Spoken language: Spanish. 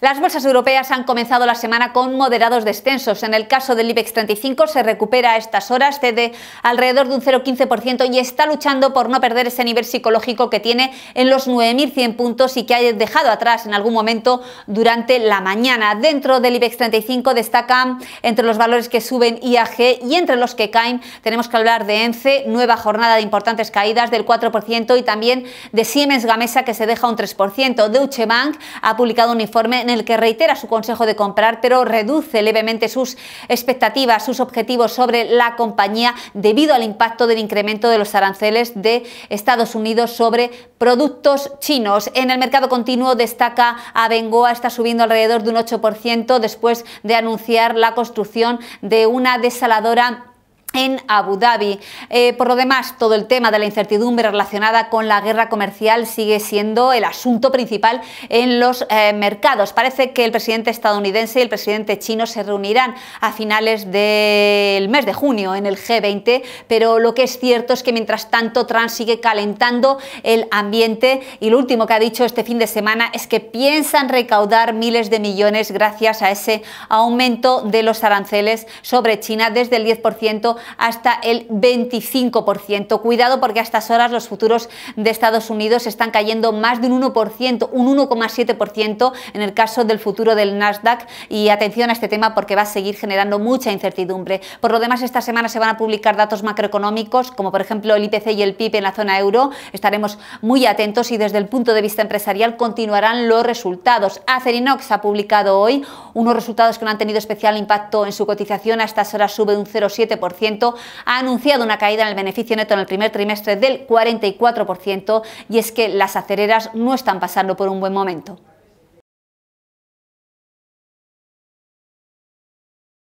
Las bolsas europeas han comenzado la semana con moderados descensos. En el caso del IBEX 35 se recupera a estas horas, cede alrededor de un 0,15% y está luchando por no perder ese nivel psicológico que tiene en los 9.100 puntos y que ha dejado atrás en algún momento durante la mañana. Dentro del IBEX 35 destacan entre los valores que suben IAG y entre los que caen tenemos que hablar de ENCE, nueva jornada de importantes caídas del 4% y también de Siemens Gamesa que se deja un 3%. Deutsche Bank ha publicado un informe en el que reitera su consejo de comprar, pero reduce levemente sus expectativas, sus objetivos sobre la compañía debido al impacto del incremento de los aranceles de Estados Unidos sobre productos chinos. En el mercado continuo destaca a Bengoa, está subiendo alrededor de un 8% después de anunciar la construcción de una desaladora en Abu Dhabi. Eh, por lo demás, todo el tema de la incertidumbre relacionada con la guerra comercial sigue siendo el asunto principal en los eh, mercados. Parece que el presidente estadounidense y el presidente chino se reunirán a finales del mes de junio en el G20, pero lo que es cierto es que mientras tanto Trump sigue calentando el ambiente y lo último que ha dicho este fin de semana es que piensan recaudar miles de millones gracias a ese aumento de los aranceles sobre China desde el 10% hasta el 25%. Cuidado porque a estas horas los futuros de Estados Unidos están cayendo más de un 1%, un 1,7% en el caso del futuro del Nasdaq y atención a este tema porque va a seguir generando mucha incertidumbre. Por lo demás, esta semana se van a publicar datos macroeconómicos como por ejemplo el IPC y el PIB en la zona euro. Estaremos muy atentos y desde el punto de vista empresarial continuarán los resultados. Acerinox ha publicado hoy unos resultados que no han tenido especial impacto en su cotización. A estas horas sube un 0,7% ha anunciado una caída en el beneficio neto en el primer trimestre del 44% y es que las acereras no están pasando por un buen momento.